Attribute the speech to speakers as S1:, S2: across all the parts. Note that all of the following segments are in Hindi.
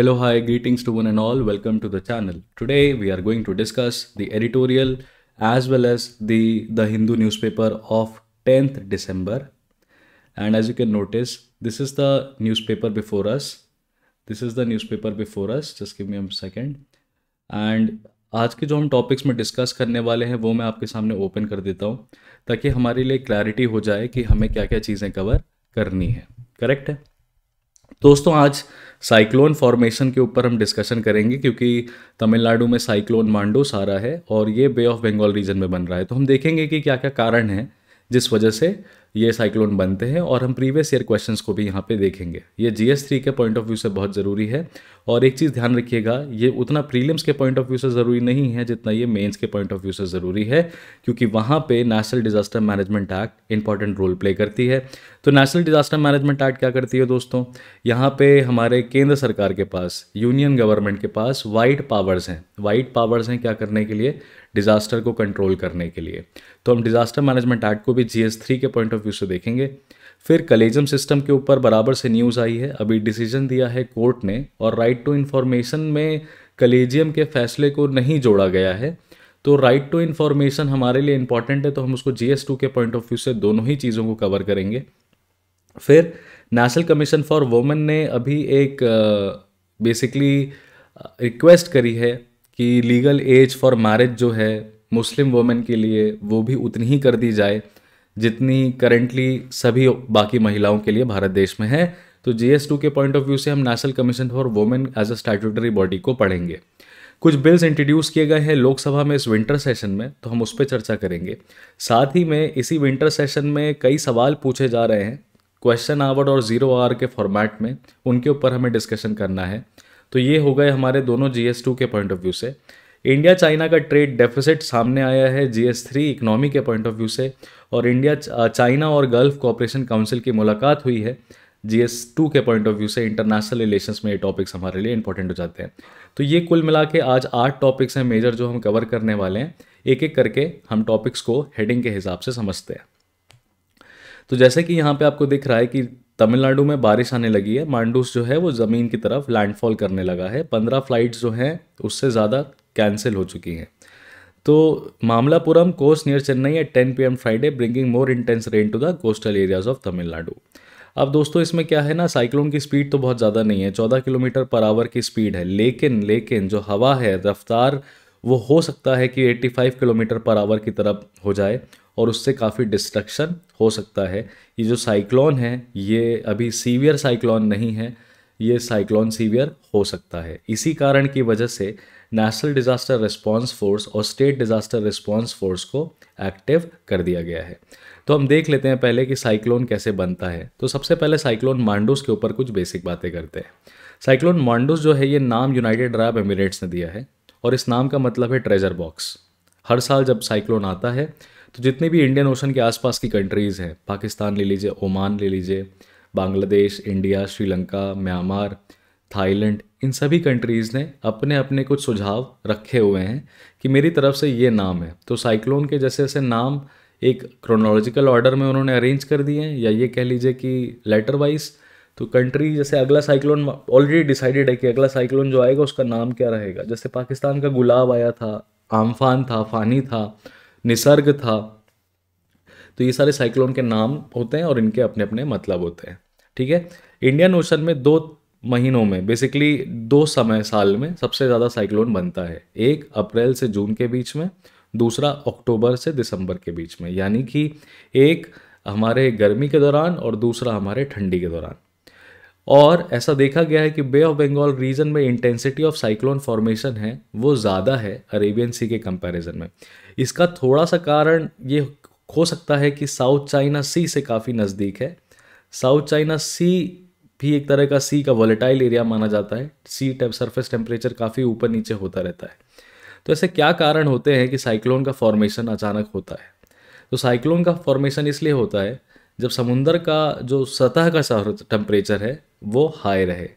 S1: Hello, hi, greetings to one and all. Welcome to the channel. Today we are going to discuss the editorial as well as the, the Hindu newspaper of 10th December. And as you can notice, this is the newspaper before us. This is the newspaper before us. Just give me a second. And आज के जो हम टॉपिक्स में डिस्कस करने वाले हैं वो मैं आपके सामने ओपन कर देता हूँ ताकि हमारे लिए क्लैरिटी हो जाए कि हमें क्या क्या चीज़ें कवर करनी है करेक्ट है दोस्तों आज साइक्लोन फॉर्मेशन के ऊपर हम डिस्कशन करेंगे क्योंकि तमिलनाडु में साइक्लोन मांडो सारा है और ये बे ऑफ बंगाल रीजन में बन रहा है तो हम देखेंगे कि क्या क्या कारण है जिस वजह से ये साइक्लोन बनते हैं और हम प्रीवियस ईयर क्वेश्चन को भी यहाँ पे देखेंगे ये जी एस थ्री के पॉइंट ऑफ व्यू से बहुत ज़रूरी है और एक चीज़ ध्यान रखिएगा ये उतना प्रीलिम्स के पॉइंट ऑफ व्यू से ज़रूरी नहीं है जितना ये मेन्स के पॉइंट ऑफ व्यू से ज़रूरी है क्योंकि वहाँ पर national disaster management act important role play करती है तो नेशनल डिजास्टर मैनेजमेंट एक्ट क्या करती है दोस्तों यहाँ पर हमारे केंद्र सरकार के पास यूनियन गवर्नमेंट के पास वाइट पावर्स हैं वाइट पावर्स हैं क्या करने के लिए डिजास्टर को कंट्रोल करने के लिए तो हम डिजास्टर मैनेजमेंट एक्ट को भी जी के पॉइंट ऑफ ऑफ व्यू से देखेंगे फिर कलेजम सिस्टम के ऊपर बराबर से न्यूज़ आई है अभी डिसीजन दिया है कोर्ट ने और राइट टू इन्फॉर्मेशन में कलेजियम के फैसले को नहीं जोड़ा गया है तो राइट टू इन्फॉर्मेशन हमारे लिए इंपॉर्टेंट है तो हम उसको जी के पॉइंट ऑफ व्यू से दोनों ही चीज़ों को कवर करेंगे फिर नेशनल कमीशन फॉर वुमेन ने अभी एक बेसिकली रिक्वेस्ट करी है कि लीगल एज फॉर मैरिज जो है मुस्लिम वुमेन के लिए वो भी उतनी ही कर दी जाए जितनी करेंटली सभी बाकी महिलाओं के लिए भारत देश में है तो जी एस टू के पॉइंट ऑफ व्यू से हम national commission for women as a statutory body को पढ़ेंगे कुछ बिल्स इंट्रोड्यूस किए गए हैं लोकसभा में इस विंटर सेशन में तो हम उस पर चर्चा करेंगे साथ ही में इसी विंटर सेशन में कई सवाल पूछे जा रहे हैं क्वेश्चन आवर और जीरो आवर के फॉर्मेट में उनके ऊपर हमें डिस्कशन करना है तो ये हो गए हमारे दोनों जी एस टू के पॉइंट ऑफ व्यू से इंडिया चाइना का ट्रेड डेफिसिट सामने आया है जी एस थ्री के पॉइंट ऑफ व्यू से और इंडिया चाइना और गल्फ कॉपरेशन काउंसिल की मुलाकात हुई है जी एस टू के पॉइंट ऑफ व्यू से इंटरनेशनल रिलेशंस में ये टॉपिक्स हमारे लिए इंपॉर्टेंट हो जाते हैं तो ये कुल मिला के आज आठ टॉपिक्स हैं मेजर जो हम कवर करने वाले हैं एक एक करके हम टॉपिक्स को हेडिंग के हिसाब से समझते हैं तो जैसे कि यहाँ पे आपको दिख रहा है कि तमिलनाडु में बारिश आने लगी है मांडूस जो है वो ज़मीन की तरफ लैंडफॉल करने लगा है पंद्रह फ्लाइट्स जो हैं उससे ज़्यादा कैंसिल हो चुकी हैं तो Mamallapuram coast near Chennai at ten P M Friday bringing more intense rain to the coastal areas of Tamil Nadu अब दोस्तों इसमें क्या है ना साइक्लोन की स्पीड तो बहुत ज़्यादा नहीं है चौदह किलोमीटर पर आवर की स्पीड है लेकिन लेकिन जो हवा है रफ्तार वो हो सकता है कि 85 किलोमीटर पर आवर की तरफ हो जाए और उससे काफ़ी डिस्ट्रक्शन हो सकता है ये जो साइक्लोन है ये अभी सीवियर साइक्लोन नहीं है ये साइक्लोन सीवियर हो सकता है इसी कारण की वजह से नेशनल डिज़ास्टर रिस्पॉन्स फोर्स और स्टेट डिज़ास्टर रिस्पॉन्स फोर्स को एक्टिव कर दिया गया है तो हम देख लेते हैं पहले कि साइक्लोन कैसे बनता है तो सबसे पहले साइक्लोन मांडूस के ऊपर कुछ बेसिक बातें करते हैं साइक्लोन मांडूस जो है ये नाम यूनाइटेड अरब एमिरेट्स ने दिया है और इस नाम का मतलब है ट्रेजर बॉक्स हर साल जब साइक्लोन आता है तो जितनी भी इंडियन ओशन के आसपास की कंट्रीज़ हैं पाकिस्तान ले लीजिए ओमान ले लीजिए Bangladesh India Sri Lanka Myanmar Thailand इन सभी कंट्रीज़ ने अपने अपने कुछ सुझाव रखे हुए हैं कि मेरी तरफ से ये नाम है तो साइक्लोन के जैसे जैसे नाम एक क्रोनोलॉजिकल ऑर्डर में उन्होंने अरेंज कर दिए हैं या ये कह लीजिए कि लेटर वाइज तो कंट्री जैसे अगला साइक्लोन ऑलरेडी डिसाइडेड है कि अगला साइक्लोन जो आएगा उसका नाम क्या रहेगा जैसे पाकिस्तान का गुलाब आया था आमफान था फानी था निसर्ग था तो ये सारे साइक्लोन के नाम होते हैं और इनके अपने अपने मतलब होते हैं ठीक है इंडियन ओशन में दो महीनों में बेसिकली दो समय साल में सबसे ज़्यादा साइक्लोन बनता है एक अप्रैल से जून के बीच में दूसरा अक्टूबर से दिसंबर के बीच में यानी कि एक हमारे गर्मी के दौरान और दूसरा हमारे ठंडी के दौरान और ऐसा देखा गया है कि बे ऑफ बंगाल रीजन में इंटेंसिटी ऑफ साइक्लोन फॉर्मेशन है वो ज़्यादा है अरेबियन सी के कंपैरिजन में इसका थोड़ा सा कारण ये हो सकता है कि साउथ चाइना सी से काफ़ी नज़दीक है साउथ चाइना सी भी एक तरह का सी का वॉलेटाइल एरिया माना जाता है सी टेप सरफेस टेम्परेचर काफ़ी ऊपर नीचे होता रहता है तो ऐसे क्या कारण होते हैं कि साइक्लोन का फॉर्मेशन अचानक होता है तो साइक्लोन का फॉर्मेशन इसलिए होता है जब समुंदर का जो सतह का टेम्परेचर है वो हाई रहे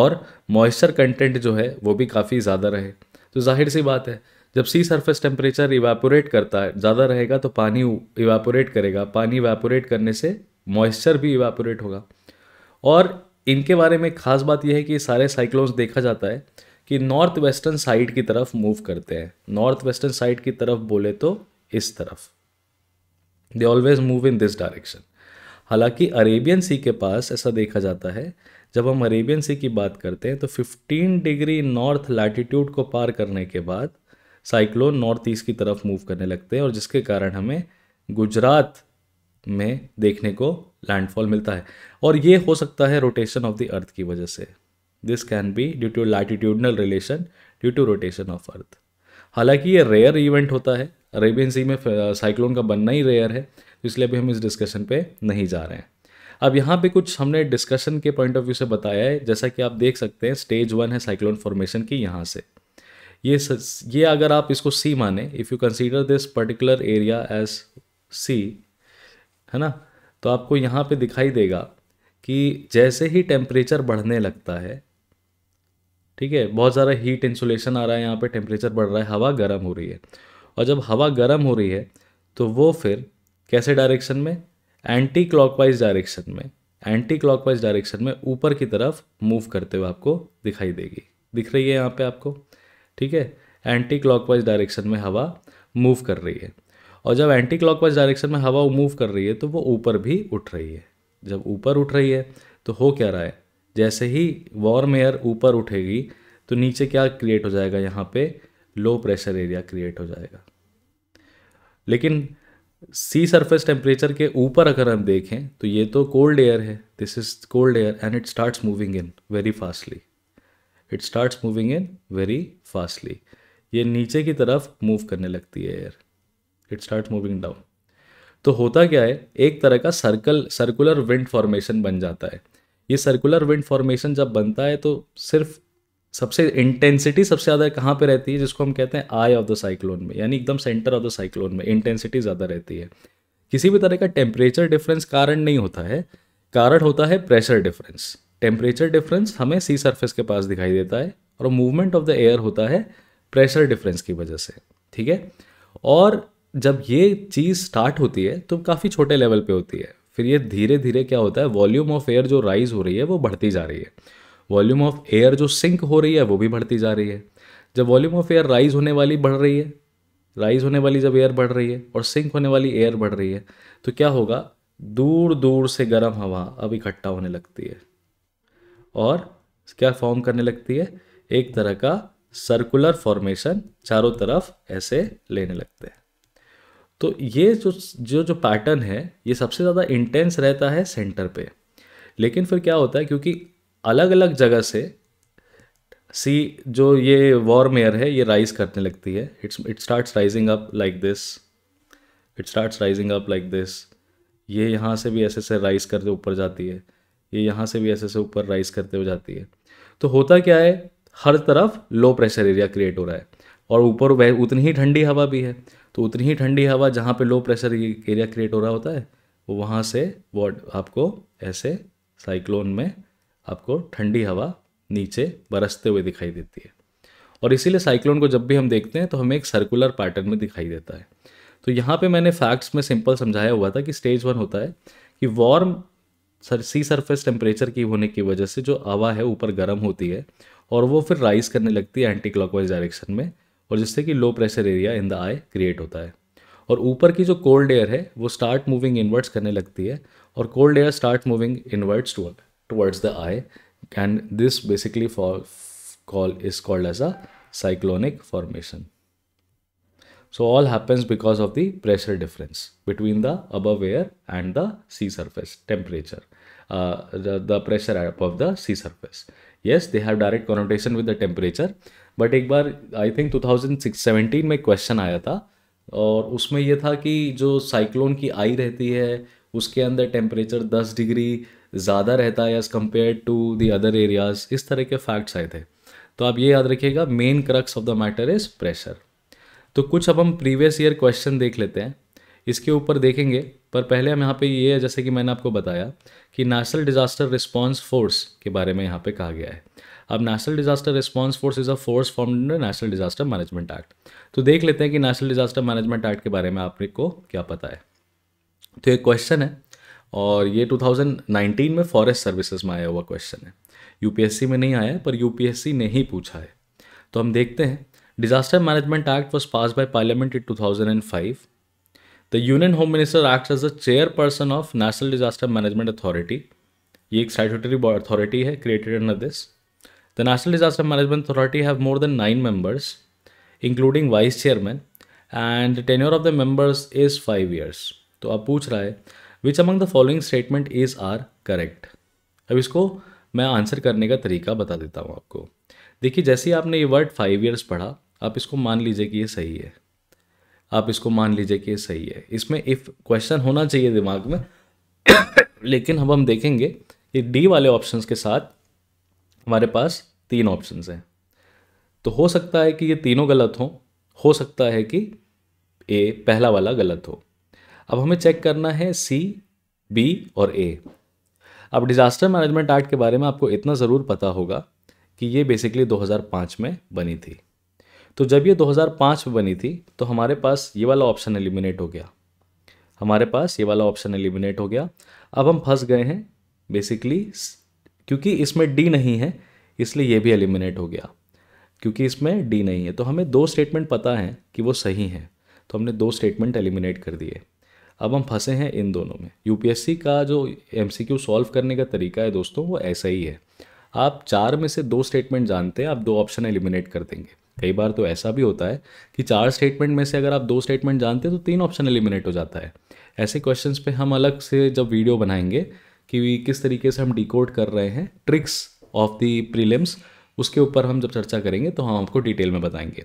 S1: और मॉइस्चर कंटेंट जो है वो भी काफ़ी ज़्यादा रहे तो जाहिर सी बात है जब सी सरफेस टेम्परेचर इवेपोरेट करता है ज़्यादा रहेगा तो पानी इवेपोरेट करेगा पानी इवेपोरेट करने से मॉइस्चर भी इवेपोरेट होगा और इनके बारे में ख़ास बात यह है कि सारे साइक्लोन्स देखा जाता है कि नॉर्थ वेस्टर्न साइड की तरफ मूव करते हैं नॉर्थ वेस्टर्न साइड की तरफ बोले तो इस तरफ they always move in this direction हालांकि अरेबियन सी के पास ऐसा देखा जाता है जब हम अरेबियन सी की बात करते हैं तो 15 डिग्री नॉर्थ लैटिट्यूड को पार करने के बाद साइक्लोन नॉर्थ ईस्ट की तरफ मूव करने लगते हैं और जिसके कारण हमें गुजरात में देखने को लैंडफॉल मिलता है और ये हो सकता है रोटेशन ऑफ द अर्थ की वजह से this can be due to latitudinal relation due to rotation of earth हालांकि ये रेयर इवेंट होता है अरेबियन सी में साइक्लोन का बनना ही रेयर है तो इसलिए भी हम इस डिस्कशन पे नहीं जा रहे हैं अब यहाँ पे कुछ हमने डिस्कशन के पॉइंट ऑफ व्यू से बताया है जैसा कि आप देख सकते हैं स्टेज वन है साइक्लोन फॉर्मेशन की यहाँ से ये ये अगर आप इसको सी माने if you consider this particular area as sea है ना तो आपको यहाँ पे दिखाई देगा कि जैसे ही टेम्परेचर बढ़ने लगता है ठीक है बहुत ज़्यादा हीट इंसुलेशन आ रहा है यहाँ पे टेम्परेचर बढ़ रहा है हवा गर्म हो रही है और जब हवा गर्म हो रही है तो वो फिर कैसे डायरेक्शन में एंटी क्लॉकवाइज डायरेक्शन में एंटी क्लॉकवाइज डायरेक्शन में ऊपर की तरफ मूव करते हुए आपको दिखाई देगी दिख रही है यहाँ पे आपको ठीक है एंटी क्लॉकवाइज डायरेक्शन में हवा मूव कर रही है और जब एंटी क्लॉकवाइज डायरेक्शन में हवा मूव कर रही है तो वो ऊपर भी उठ रही है जब ऊपर उठ रही है तो हो क्या रहा है जैसे ही वार्म एयर ऊपर उठेगी तो नीचे क्या क्रिएट हो जाएगा यहाँ पे लो प्रेशर एरिया क्रिएट हो जाएगा लेकिन सी सरफेस टेम्परेचर के ऊपर अगर हम देखें तो ये तो कोल्ड एयर है this is cold air and it starts moving in very fastly it starts moving in very fastly ये नीचे की तरफ मूव करने लगती है air it start moving down तो होता क्या है एक तरह का सर्कल सर्कुलर विंड फॉर्मेशन बन जाता है ये सर्कुलर विंड फॉर्मेशन जब बनता है तो सिर्फ सबसे इंटेंसिटी सबसे ज़्यादा कहाँ पे रहती है जिसको हम कहते हैं आई ऑफ द साइक्लोन में यानी एकदम सेंटर ऑफ द साइक्लोन में इंटेंसिटी ज़्यादा रहती है किसी भी तरह का टेम्परेचर डिफरेंस कारण नहीं होता है कारण होता है प्रेशर डिफरेंस टेम्परेचर डिफरेंस हमें सी सरफेस के पास दिखाई देता है और मूवमेंट ऑफ द एयर होता है प्रेशर डिफरेंस की वजह से ठीक है और जब ये चीज़ स्टार्ट होती है तो काफ़ी छोटे लेवल पे होती है फिर ये धीरे धीरे क्या होता है वॉल्यूम ऑफ एयर जो राइज हो रही है वो बढ़ती जा रही है वॉल्यूम ऑफ एयर जो सिंक हो रही है वो भी बढ़ती जा रही है जब वॉल्यूम ऑफ एयर राइज होने वाली बढ़ रही है राइज होने वाली जब एयर बढ़ रही है और सिंक होने वाली एयर बढ़ रही है तो क्या होगा दूर दूर से गर्म हवा अब इकट्ठा होने लगती है और क्या फॉर्म करने लगती है एक तरह का सर्कुलर फॉर्मेशन चारों तरफ ऐसे लेने लगते हैं तो ये जो जो जो पैटर्न है ये सबसे ज़्यादा इंटेंस रहता है सेंटर पे लेकिन फिर क्या होता है क्योंकि अलग अलग जगह से सी जो ये वॉर्म एयर है ये राइज करने लगती है it's it starts rising up like this it starts rising up like this ये यहाँ से भी ऐसे ऐसे राइज करते ऊपर जाती है ये यहाँ से भी ऐसे ऐसे ऊपर राइज करते हुए जाती है तो होता क्या है हर तरफ लो प्रेशर एरिया क्रिएट हो रहा है और ऊपर वह उतनी ही ठंडी हवा भी है तो उतनी ही ठंडी हवा जहाँ पे लो प्रेशर एरिया क्रिएट हो रहा होता है वो वहाँ से वॉट आपको ऐसे साइक्लोन में आपको ठंडी हवा नीचे बरसते हुए दिखाई देती है और इसीलिए साइक्लोन को जब भी हम देखते हैं तो हमें एक सर्कुलर पैटर्न में दिखाई देता है तो यहाँ पे मैंने फैक्ट्स में सिंपल समझाया हुआ था कि स्टेज वन होता है कि वार्म सर सी सरफेस टेम्परेचर की होने की वजह से जो हवा है ऊपर गर्म होती है और वो फिर राइज करने लगती है एंटी क्लॉकवाइज डायरेक्शन में और जिससे कि low pressure area in the eye create होता है और ऊपर की जो कोल्ड एयर है वो स्टार्ट मूविंग इनवर्ड्स करने लगती है और cold air start moving inwards towards the eye and this basically for call is called as a cyclonic formation so all happens because of the pressure difference between the above air and the sea surface temperature the pressure अब the sea surface yes they have direct contention with the temperature but एक बार आई थिंक सेवेंटीन में क्वेश्चन आया था और उसमें यह था कि जो साइक्लोन की आई रहती है उसके अंदर टेम्परेचर दस डिग्री ज़्यादा रहता है as compared to the other areas इस तरह के फैक्ट्स आए थे तो आप ये याद रखिएगा main crux of the matter is pressure तो कुछ अब हम प्रीवियस ईयर क्वेश्चन देख लेते हैं इसके ऊपर देखेंगे पर पहले हम यहाँ पे ये है जैसे कि मैंने आपको बताया कि नेशनल डिज़ास्टर रिस्पॉन्स फोर्स के बारे में यहाँ पे कहा गया है अब national disaster response force is a force form national disaster management act तो देख लेते हैं कि नेशनल डिजास्टर मैनेजमेंट एक्ट के बारे में आपने को क्या पता है तो एक क्वेश्चन है और ये 2019 में फॉरेस्ट सर्विसेज में आया हुआ क्वेश्चन है यूपीएससी में नहीं आया पर यूपीएससी ने ही पूछा है तो हम देखते हैं disaster management act was pass by parliament in 2005 the union home minister act as a chairperson of national disaster management authority ये एक सैटरी अथॉरिटी है created under this The National Disaster Management Authority have more than 9 members, including vice chairman, and the tenure of the members is 5 years. तो अब पूछ रहा है which among the following statement is are correct अब इसको मैं आंसर करने का तरीका बता देता हूँ आपको देखिए जैसे ही आपने ये वर्ड फाइव ईयर्स पढ़ा आप इसको मान लीजिए कि ये सही है आप इसको मान लीजिए कि ये सही है इसमें इफ़ क्वेश्चन होना चाहिए दिमाग में लेकिन अब हम देखेंगे ये डी वाले ऑप्शन के साथ हमारे पास तीन ऑप्शंस हैं तो हो सकता है कि ये तीनों गलत हों हो सकता है कि ए पहला वाला गलत हो अब हमें चेक करना है सी बी और ए अब डिज़ास्टर मैनेजमेंट एक्ट के बारे में आपको इतना ज़रूर पता होगा कि ये बेसिकली 2005 में बनी थी तो जब ये 2005 में बनी थी तो हमारे पास ये वाला ऑप्शन एलिमिनेट हो गया हमारे पास ये वाला ऑप्शन एलिमिनेट हो गया अब हम फंस गए हैं बेसिकली क्योंकि इसमें डी नहीं है इसलिए ये भी एलिमिनेट हो गया क्योंकि इसमें डी नहीं है तो हमें दो स्टेटमेंट पता हैं कि वो सही हैं तो हमने दो स्टेटमेंट एलिमिनेट कर दिए अब हम फंसे हैं इन दोनों में यूपीएससी का जो एम सॉल्व करने का तरीका है दोस्तों वो ऐसा ही है आप चार में से दो स्टेटमेंट जानते हैं आप दो ऑप्शन एलिमिनेट कर देंगे कई बार तो ऐसा भी होता है कि चार स्टेटमेंट में से अगर आप दो स्टेटमेंट जानते हैं तो तीन ऑप्शन एलिमिनेट हो जाता है ऐसे क्वेश्चंस पे हम अलग से जब वीडियो बनाएंगे कि किस तरीके से हम डिकोड कर रहे हैं ट्रिक्स ऑफ द प्रीलिम्स उसके ऊपर हम जब चर्चा करेंगे तो हम आपको डिटेल में बताएंगे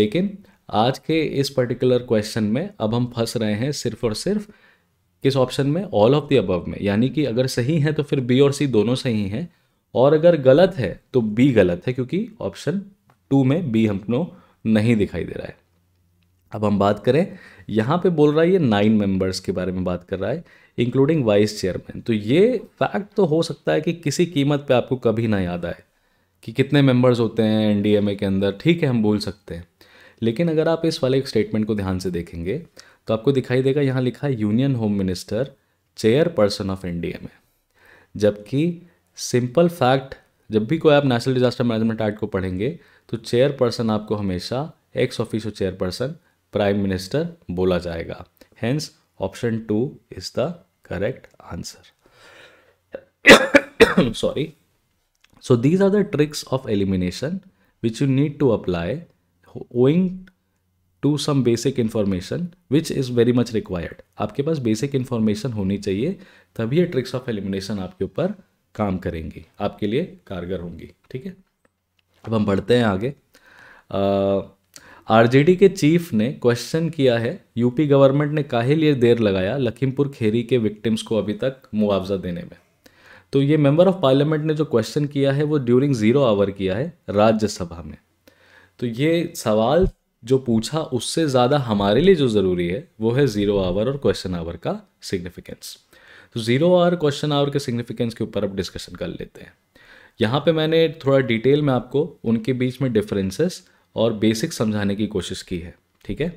S1: लेकिन आज के इस पर्टिकुलर क्वेश्चन में अब हम फंस रहे हैं सिर्फ और सिर्फ किस ऑप्शन में ऑल ऑफ द अबव में यानी कि अगर सही है तो फिर बी और सी दोनों सही हैं और अगर गलत है तो बी गलत है क्योंकि ऑप्शन टू में बी हमको नहीं दिखाई दे रहा है अब हम बात करें यहाँ पे बोल रहा है ये नाइन मेंबर्स के बारे में बात कर रहा है इंक्लूडिंग वाइस चेयरमैन तो ये फैक्ट तो हो सकता है कि किसी कीमत पे आपको कभी ना याद आए कि कितने मेंबर्स होते हैं एनडीएमए के अंदर ठीक है हम बोल सकते हैं लेकिन अगर आप इस वाले स्टेटमेंट को ध्यान से देखेंगे तो आपको दिखाई देगा यहाँ लिखा है union home minister chairperson of N जबकि सिंपल फैक्ट जब भी कोई आप नेशनल डिजास्टर मैनेजमेंट एक्ट को पढ़ेंगे तो चेयरपर्सन आपको हमेशा ex officio chairperson prime minister बोला जाएगा hence option two is the correct answer sorry so these are the tricks of elimination which you need to apply owing to some basic information which is very much required आपके पास बेसिक इन्फॉर्मेशन होनी चाहिए तभी ये ट्रिक्स ऑफ एलिमिनेशन आपके ऊपर काम करेंगी आपके लिए कारगर होंगी ठीक है अब हम बढ़ते हैं आगे uh, आरजेडी के चीफ ने क्वेश्चन किया है यूपी गवर्नमेंट ने काहे लिए देर लगाया लखीमपुर खेरी के विक्टिम्स को अभी तक मुआवजा देने में तो ये मेंबर ऑफ पार्लियामेंट ने जो क्वेश्चन किया है वो ड्यूरिंग ज़ीरो आवर किया है राज्यसभा में तो ये सवाल जो पूछा उससे ज़्यादा हमारे लिए जो ज़रूरी है वो है ज़ीरो आवर और क्वेश्चन आवर का सिग्निफिकेंस तो ज़ीरो आवर क्वेश्चन आवर के सिग्निफिकेंस के ऊपर अब डिस्कशन कर लेते हैं यहाँ पे मैंने थोड़ा डिटेल में आपको उनके बीच में डिफरेंसेस और बेसिक समझाने की कोशिश की है ठीक है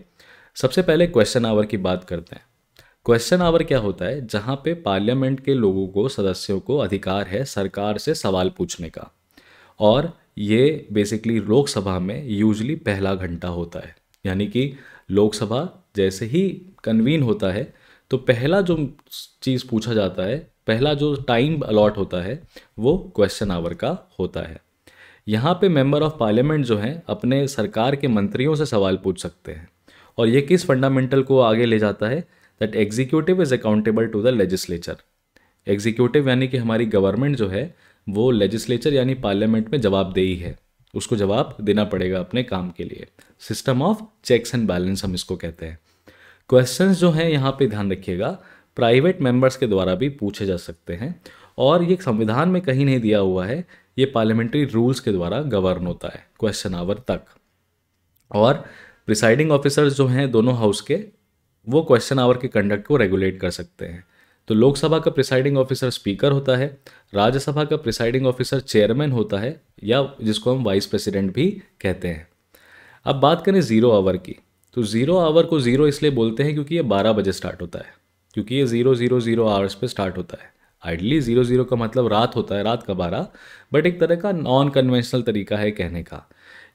S1: सबसे पहले क्वेश्चन आवर की बात करते हैं क्वेश्चन आवर क्या होता है जहाँ पे पार्लियामेंट के लोगों को सदस्यों को अधिकार है सरकार से सवाल पूछने का और ये बेसिकली लोकसभा में यूजली पहला घंटा होता है यानी कि लोकसभा जैसे ही कन्वीन होता है तो पहला जो चीज़ पूछा जाता है पहला जो टाइम अलॉट होता है वो क्वेश्चन आवर का होता है यहाँ पे मेंबर ऑफ पार्लियामेंट जो हैं अपने सरकार के मंत्रियों से सवाल पूछ सकते हैं और ये किस फंडामेंटल को आगे ले जाता है that executive is accountable to the legislature executive यानी कि हमारी गवर्नमेंट जो है वो लेजिस्लेचर यानी पार्लियामेंट में जवाबदेही है उसको जवाब देना पड़ेगा अपने काम के लिए system of checks and balance हम इसको कहते हैं क्वेश्चन जो हैं यहाँ पे ध्यान रखिएगा प्राइवेट मेंबर्स के द्वारा भी पूछे जा सकते हैं और ये संविधान में कहीं नहीं दिया हुआ है ये पार्लियामेंट्री रूल्स के द्वारा गवर्न होता है क्वेश्चन आवर तक और प्रिसाइडिंग ऑफिसर्स जो हैं दोनों हाउस के वो क्वेश्चन आवर के कंडक्ट को रेगुलेट कर सकते हैं तो लोकसभा का प्रिसाइडिंग ऑफिसर स्पीकर होता है राज्यसभा का प्रिसाइडिंग ऑफिसर चेयरमैन होता है या जिसको हम वाइस प्रेसिडेंट भी कहते हैं अब बात करें ज़ीरो आवर की तो ज़ीरो आवर को ज़ीरो इसलिए बोलते हैं क्योंकि ये बारह बजे स्टार्ट होता है क्योंकि ये ज़ीरो ज़ीरो ज़ीरो आवर्स पे स्टार्ट होता है आइडली ज़ीरो ज़ीरो का मतलब रात होता है रात का बारह बट एक तरह का नॉन कन्वेंशनल तरीका है कहने का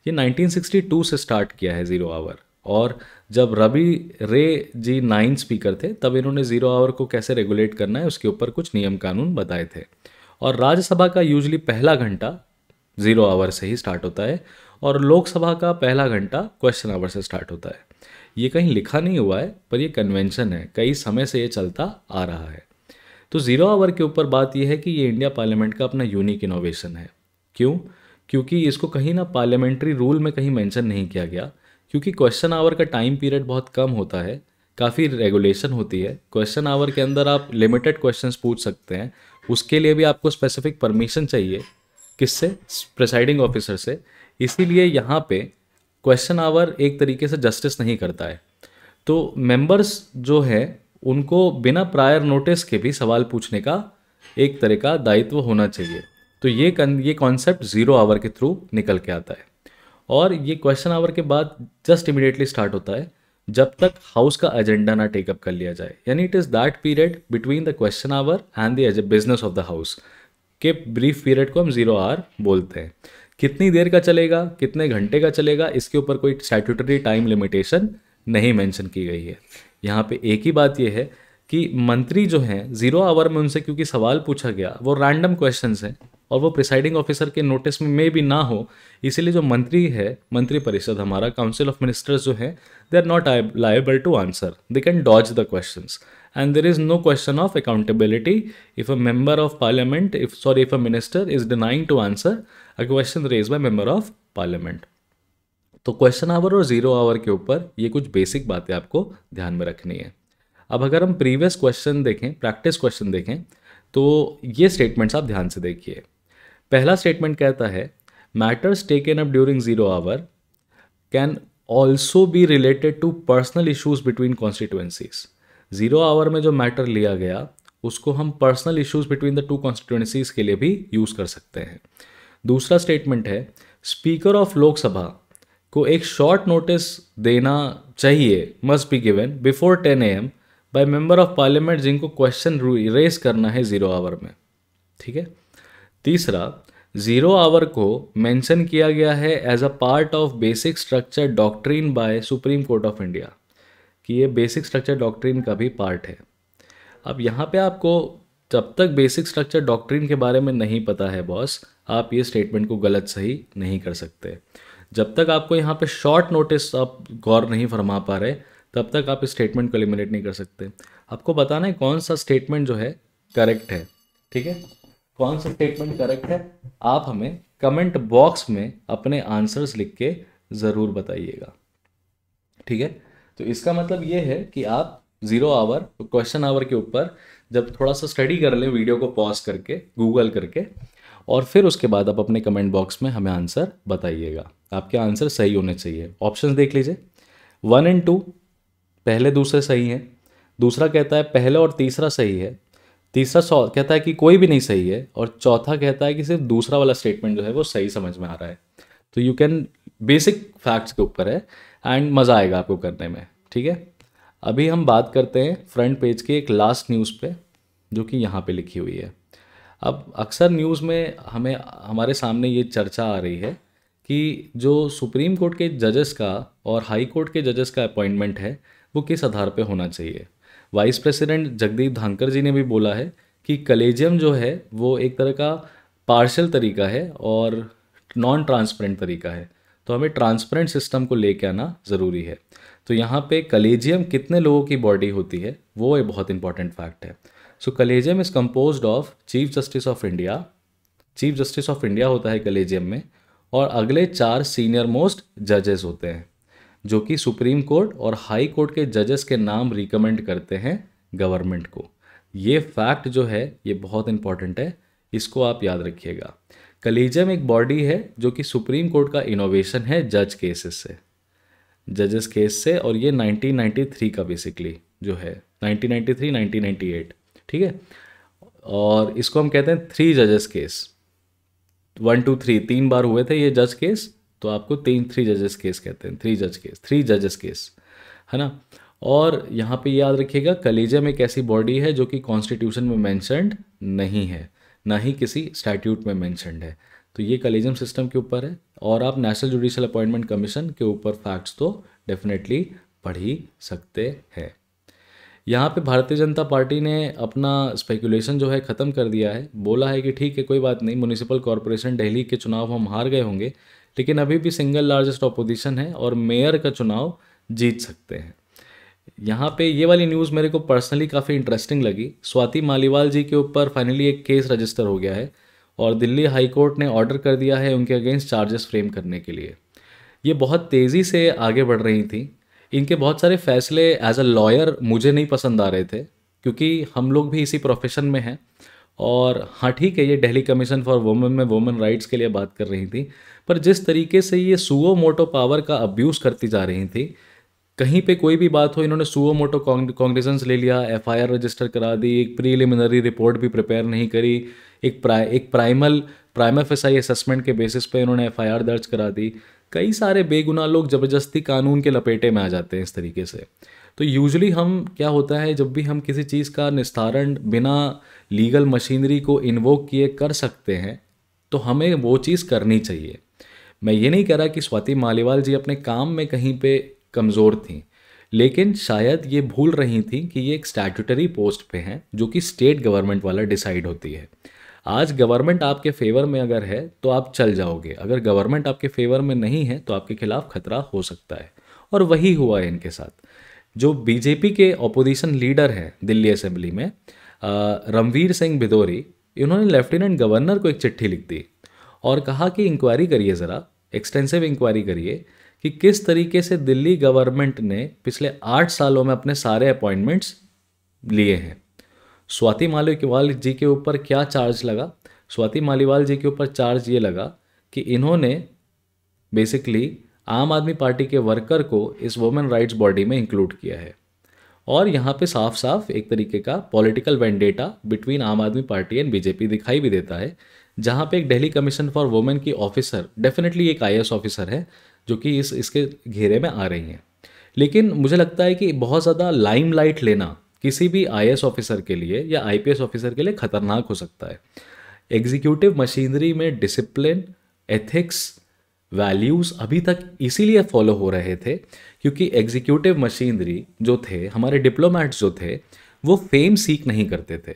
S1: ये 1962 से स्टार्ट किया है ज़ीरो आवर और जब रवि रे जी नाइन स्पीकर थे तब इन्होंने ज़ीरो आवर को कैसे रेगुलेट करना है उसके ऊपर कुछ नियम कानून बताए थे और राज्यसभा का यूजली पहला घंटा ज़ीरो आवर से ही स्टार्ट होता है और लोकसभा का पहला घंटा क्वेश्चन आवर से स्टार्ट होता है ये कहीं लिखा नहीं हुआ है पर ये कन्वेंशन है कई समय से ये चलता आ रहा है तो ज़ीरो आवर के ऊपर बात यह है कि ये इंडिया पार्लियामेंट का अपना यूनिक इनोवेशन है क्यों क्योंकि इसको कहीं ना पार्लियामेंट्री रूल में कहीं मेंशन नहीं किया गया क्योंकि क्वेश्चन आवर का टाइम पीरियड बहुत कम होता है काफ़ी रेगुलेशन होती है क्वेश्चन आवर के अंदर आप लिमिटेड क्वेश्चंस पूछ सकते हैं उसके लिए भी आपको स्पेसिफिक परमिशन चाहिए किससे प्रिसाइडिंग ऑफिसर से इसीलिए यहाँ पे क्वेश्चन आवर एक तरीके से जस्टिस नहीं करता है तो मेंबर्स जो हैं उनको बिना प्रायर नोटिस के भी सवाल पूछने का एक तरह का दायित्व होना चाहिए तो ये कन, ये कॉन्सेप्ट ज़ीरो आवर के थ्रू निकल के आता है और ये क्वेश्चन आवर के बाद जस्ट इमिडिएटली स्टार्ट होता है जब तक हाउस का एजेंडा ना टेकअप कर लिया जाए यानी it is that period between the question hour and the business of the house के ब्रीफ पीरियड को हम जीरो आवर बोलते हैं कितनी देर का चलेगा कितने घंटे का चलेगा इसके ऊपर कोई स्टैट्यूटरी टाइम लिमिटेशन नहीं मेंशन की गई है यहाँ पे एक ही बात यह है कि मंत्री जो हैं ज़ीरो आवर में उनसे क्योंकि सवाल पूछा गया वो रैंडम क्वेश्चन हैं और वो प्रिसाइडिंग ऑफिसर के नोटिस में मे भी ना हो इसीलिए जो मंत्री है मंत्री परिषद हमारा काउंसिल ऑफ मिनिस्टर्स जो है they are not liable to answer they can dodge the question and there is no question of accountability if a member of parliament if sorry if a minister is denying to answer a question raise by member of parliament तो क्वेश्चन आवर और ज़ीरो आवर के ऊपर ये कुछ बेसिक बातें आपको ध्यान में रखनी है अब अगर हम प्रीवियस क्वेश्चन देखें प्रैक्टिस क्वेश्चन देखें तो ये स्टेटमेंट्स आप ध्यान से देखिए पहला स्टेटमेंट कहता है matters taken up during zero hour can also be related to personal issues between constituencies zero hour में जो मैटर लिया गया उसको हम personal issues between the two constituencies के लिए भी यूज़ कर सकते हैं दूसरा स्टेटमेंट है स्पीकर ऑफ लोकसभा को एक शॉर्ट नोटिस देना चाहिए must be given before ten A M by member of parliament जिनको क्वेश्चन रेस करना है ज़ीरो आवर में ठीक है तीसरा ज़ीरो आवर को मेंशन किया गया है as a part of basic structure doctrine by supreme court of India कि ये बेसिक स्ट्रक्चर डॉक्ट्रीन का भी पार्ट है अब यहाँ पे आपको जब तक बेसिक स्ट्रक्चर डॉक्ट्रीन के बारे में नहीं पता है बॉस आप ये स्टेटमेंट को गलत सही नहीं कर सकते जब तक आपको यहाँ पे शॉर्ट नोटिस आप गौर नहीं फरमा पा रहे तब तक आप इस स्टेटमेंट को एलिमिनेट नहीं कर सकते आपको बताना है कौन सा स्टेटमेंट जो है करेक्ट है ठीक है कौन सा स्टेटमेंट करेक्ट है आप हमें कमेंट बॉक्स में अपने आंसर्स लिख के ज़रूर बताइएगा ठीक है तो इसका मतलब ये है कि आप ज़ीरो आवर क्वेश्चन आवर के ऊपर जब थोड़ा सा स्टडी कर लें वीडियो को पॉज करके गूगल करके और फिर उसके बाद आप अपने कमेंट बॉक्स में हमें आंसर बताइएगा आपके आंसर सही होने चाहिए ऑप्शन देख लीजिए वन एंड टू पहले दूसरे सही हैं दूसरा कहता है पहला और तीसरा सही है तीसरा सौ कहता है कि कोई भी नहीं सही है और चौथा कहता है कि सिर्फ दूसरा वाला स्टेटमेंट जो है वो सही समझ में आ रहा है तो यू कैन बेसिक फैक्ट्स के ऊपर है एंड मज़ा आएगा आपको करने में ठीक है अभी हम बात करते हैं फ्रंट पेज के एक लास्ट न्यूज़ पे जो कि यहाँ पे लिखी हुई है अब अक्सर न्यूज़ में हमें हमारे सामने ये चर्चा आ रही है कि जो सुप्रीम कोर्ट के जजेस का और हाई कोर्ट के जजेस का अपॉइंटमेंट है वो किस आधार पे होना चाहिए वाइस प्रेसिडेंट जगदीप धानकर जी ने भी बोला है कि कलेजियम जो है वो एक तरह का पार्शल तरीका है और नॉन ट्रांसपेरेंट तरीका है तो हमें ट्रांसपेरेंट सिस्टम को लेके आना ज़रूरी है तो यहाँ पे कलेजियम कितने लोगों की बॉडी होती है वो एक बहुत इंपॉर्टेंट फैक्ट है so collegium is compose of chief justice of India chief justice of India होता है कलेजियम में और अगले चार सीनियर मोस्ट जजेस होते हैं जो कि सुप्रीम कोर्ट और हाई कोर्ट के जजेस के नाम रिकमेंड करते हैं गवर्नमेंट को ये फैक्ट जो है ये बहुत इंपॉर्टेंट है इसको आप याद रखिएगा कलीजियम एक बॉडी है जो कि सुप्रीम कोर्ट का इनोवेशन है जज केसेस से जजेस केस से और ये 1993 का बेसिकली जो है 1993 1998 ठीक है और इसको हम कहते हैं थ्री जजेस केस वन टू थ्री तीन बार हुए थे ये जज केस तो आपको तीन थ्री जजेस केस कहते हैं थ्री जज केस थ्री जजेस केस है ना और यहाँ पे याद रखिएगा कलेजियम एक ऐसी बॉडी है जो कि कॉन्स्टिट्यूशन में मैंशनड नहीं है ना ही किसी स्टैट्यूट में मैंशनड है तो ये कलेजियम सिस्टम के ऊपर है और आप नेशनल जुडिशल अपॉइंटमेंट कमीशन के ऊपर फैक्ट्स तो डेफिनेटली पढ़ ही सकते हैं यहाँ पे भारतीय जनता पार्टी ने अपना स्पेकुलेशन जो है ख़त्म कर दिया है बोला है कि ठीक है कोई बात नहीं म्यूनिसिपल कॉरपोरेशन दिल्ली के चुनाव हम हार गए होंगे लेकिन अभी भी सिंगल लार्जेस्ट अपोजिशन है और मेयर का चुनाव जीत सकते हैं यहाँ पे ये वाली न्यूज़ मेरे को पर्सनली काफ़ी इंटरेस्टिंग लगी स्वाति मालीवाल जी के ऊपर फाइनली एक केस रजिस्टर हो गया है और दिल्ली हाई कोर्ट ने ऑर्डर कर दिया है उनके अगेंस्ट चार्जेस फ्रेम करने के लिए ये बहुत तेज़ी से आगे बढ़ रही थी इनके बहुत सारे फैसले एज अ लॉयर मुझे नहीं पसंद आ रहे थे क्योंकि हम लोग भी इसी प्रोफेशन में हैं और हाँ ठीक है ये दिल्ली कमीशन फॉर वुमेन में वुमेन राइट्स के लिए बात कर रही थी पर जिस तरीके से ये सुओ मोटो पावर का अब्यूज़ करती जा रही थी कहीं पे कोई भी बात हो इन्होंने सुओ मोटो कॉन्ग्रेजेंस ले लिया एफआईआर रजिस्टर करा दी एक प्रीलिमिनरी रिपोर्ट भी प्रिपेयर नहीं करी एक प्राइ एक primal prime F S I assessment के बेसिस पे इन्होंने एफ दर्ज करा दी कई सारे बेगुनाह लोग ज़बरदस्ती कानून के लपेटे में आ जाते हैं इस तरीके से तो यूजली हम क्या होता है जब भी हम किसी चीज़ का निस्तारण बिना लीगल मशीनरी को इन्वोक किए कर सकते हैं तो हमें वो चीज़ करनी चाहिए मैं ये नहीं कह रहा कि स्वाति मालीवाल जी अपने काम में कहीं पे कमज़ोर थी लेकिन शायद ये भूल रही थी कि ये एक स्टैट्यूटरी पोस्ट पे हैं जो कि स्टेट गवर्नमेंट वाला डिसाइड होती है आज गवर्नमेंट आपके फेवर में अगर है तो आप चल जाओगे अगर गवर्नमेंट आपके फेवर में नहीं है तो आपके खिलाफ खतरा हो सकता है और वही हुआ है इनके साथ जो बीजेपी के अपोजिशन लीडर हैं दिल्ली असेंबली में रणवीर सिंह भिदोरी इन्होंने लेफ्टिनेंट गवर्नर को एक चिट्ठी लिख दी और कहा कि इंक्वायरी करिए ज़रा एक्सटेंसिव इंक्वायरी करिए कि किस तरीके से दिल्ली गवर्नमेंट ने पिछले आठ सालों में अपने सारे अपॉइंटमेंट्स लिए हैं स्वाति मालीवाल जी के ऊपर क्या चार्ज लगा स्वाति मालीवाल जी के ऊपर चार्ज ये लगा कि इन्होंने बेसिकली आम आदमी पार्टी के वर्कर को इस वुमेन राइट्स बॉडी में इंक्लूड किया है और यहाँ पे साफ साफ एक तरीके का पॉलिटिकल वेंडेटा बिटवीन आम आदमी पार्टी एंड बीजेपी दिखाई भी देता है जहाँ पे एक दिल्ली कमीशन फॉर वुमेन की ऑफिसर डेफिनेटली एक आई ऑफिसर है जो कि इस इसके घेरे में आ रही हैं लेकिन मुझे लगता है कि बहुत ज़्यादा लाइमलाइट लेना किसी भी आई ऑफिसर के लिए या आई ऑफिसर के लिए खतरनाक हो सकता है एग्जीक्यूटिव मशीनरी में डिसिप्लिन एथिक्स वैल्यूज़ अभी तक इसीलिए फॉलो हो रहे थे क्योंकि एग्जीक्यूटिव मशीनरी जो थे हमारे डिप्लोमेट्स जो थे वो फेम सीख नहीं करते थे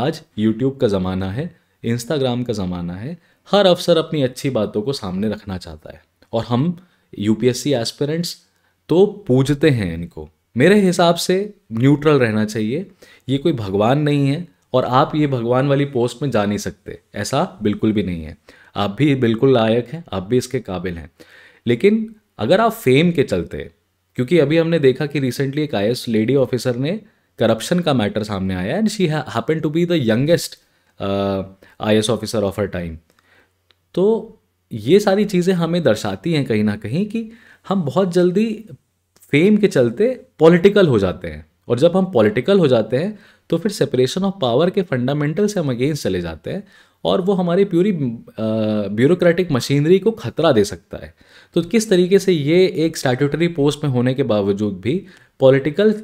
S1: आज यूट्यूब का ज़माना है इंस्टाग्राम का ज़माना है हर अफसर अपनी अच्छी बातों को सामने रखना चाहता है और हम यूपीएससी एस्पिरेंट्स तो पूजते हैं इनको मेरे हिसाब से न्यूट्रल रहना चाहिए ये कोई भगवान नहीं है और आप ये भगवान वाली पोस्ट में जा नहीं सकते ऐसा बिल्कुल भी नहीं है आप भी बिल्कुल लायक हैं आप भी इसके काबिल हैं लेकिन अगर आप फेम के चलते क्योंकि अभी हमने देखा कि रिसेंटली एक आई लेडी ऑफिसर ने करप्शन का मैटर सामने आया and she happen to be the youngest I officer of our time तो ये सारी चीज़ें हमें दर्शाती हैं कहीं ना कहीं कि हम बहुत जल्दी फेम के चलते पॉलिटिकल हो जाते हैं और जब हम पॉलिटिकल हो जाते हैं तो फिर सेपरेशन ऑफ पावर के फंडामेंटल से हम अगेंस्ट चले जाते हैं और वो हमारी प्यूरी ब्यूरोक्रेटिक मशीनरी को खतरा दे सकता है तो किस तरीके से ये एक स्टैट्यूटरी पोस्ट में होने के बावजूद भी पॉलिटिकल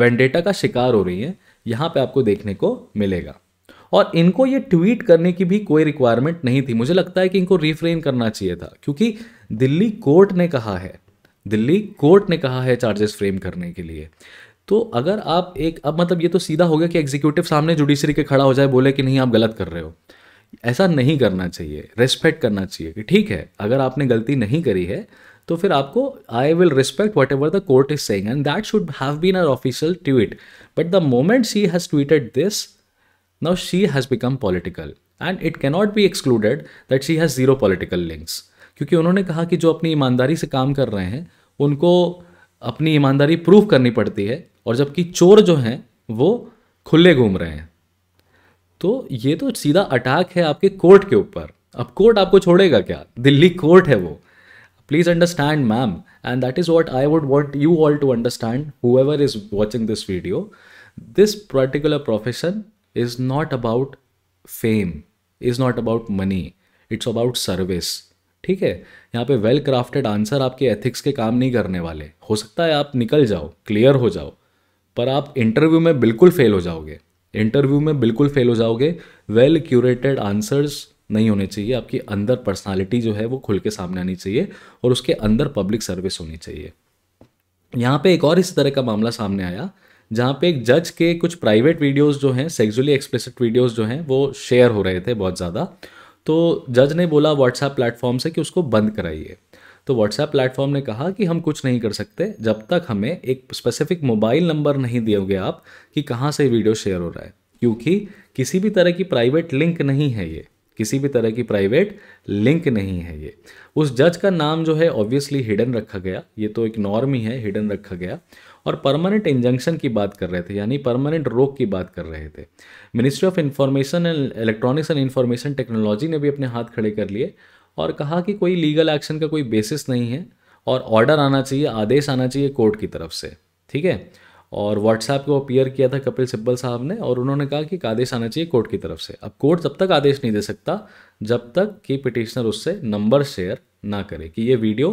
S1: वेंडेटा का शिकार हो रही है यहाँ पे आपको देखने को मिलेगा और इनको ये ट्वीट करने की भी कोई रिक्वायरमेंट नहीं थी मुझे लगता है कि इनको रिफ्रेन करना चाहिए था क्योंकि दिल्ली कोर्ट ने कहा है दिल्ली कोर्ट ने कहा है चार्जेस फ्रेम करने के लिए तो अगर आप एक अब मतलब ये तो सीधा हो गया कि एग्जीक्यूटिव सामने जुडिशरी के खड़ा हो जाए बोले कि नहीं आप गलत कर रहे हो ऐसा नहीं करना चाहिए रिस्पेक्ट करना चाहिए कि ठीक है अगर आपने गलती नहीं करी है तो फिर आपको I will respect whatever the court is saying and that should have been our official tweet but the moment she has tweeted this now she has become political and it cannot be excluded that she has zero political links क्योंकि उन्होंने कहा कि जो अपनी ईमानदारी से काम कर रहे हैं उनको अपनी ईमानदारी प्रूव करनी पड़ती है और जबकि चोर जो हैं वो खुले घूम रहे हैं तो ये तो सीधा अटैक है आपके कोर्ट के ऊपर अब कोर्ट आपको छोड़ेगा क्या दिल्ली कोर्ट है वो please understand ma'am and that is what I would want you all to understand whoever is watching this video this particular profession is not about fame is not about money it's about service ठीक है यहाँ पे वेल क्राफ्टेड आंसर आपके एथिक्स के काम नहीं करने वाले हो सकता है आप निकल जाओ क्लियर हो जाओ पर आप इंटरव्यू में बिल्कुल फेल हो जाओगे इंटरव्यू में बिल्कुल फेल हो जाओगे वेल क्यूरेटेड आंसर्स नहीं होने चाहिए आपकी अंदर पर्सनालिटी जो है वो खुल के सामने आनी चाहिए और उसके अंदर पब्लिक सर्विस होनी चाहिए यहाँ पे एक और इस तरह का मामला सामने आया जहाँ पे एक जज के कुछ प्राइवेट वीडियोस जो हैं सेक्सुअली एक्सप्लिसिट वीडियोस जो हैं वो शेयर हो रहे थे बहुत ज़्यादा तो जज ने बोला व्हाट्सएप प्लेटफॉर्म से कि उसको बंद कराइए तो व्हाट्सएप प्लेटफॉर्म ने कहा कि हम कुछ नहीं कर सकते जब तक हमें एक स्पेसिफिक मोबाइल नंबर नहीं दोगे आप कि कहाँ से वीडियो शेयर हो रहा है क्योंकि किसी भी तरह की प्राइवेट लिंक नहीं है ये किसी भी तरह की प्राइवेट लिंक नहीं है ये उस जज का नाम जो है ऑब्वियसली हिडन रखा गया ये तो एक नॉर्म ही है हिडन रखा गया और परमानेंट इंजंक्शन की बात कर रहे थे यानी परमानेंट रोक की बात कर रहे थे ministry of information and electronics and information technology ने भी अपने हाथ खड़े कर लिए और कहा कि कोई लीगल एक्शन का कोई बेसिस नहीं है और ऑर्डर आना चाहिए आदेश आना चाहिए कोर्ट की तरफ से ठीक है और व्हाट्सएप को अपियर किया था कपिल सिब्बल साहब ने और उन्होंने कहा कि आदेश आना चाहिए कोर्ट की तरफ से अब कोर्ट तब तक आदेश नहीं दे सकता जब तक कि पिटिशनर उससे नंबर शेयर ना करे कि ये वीडियो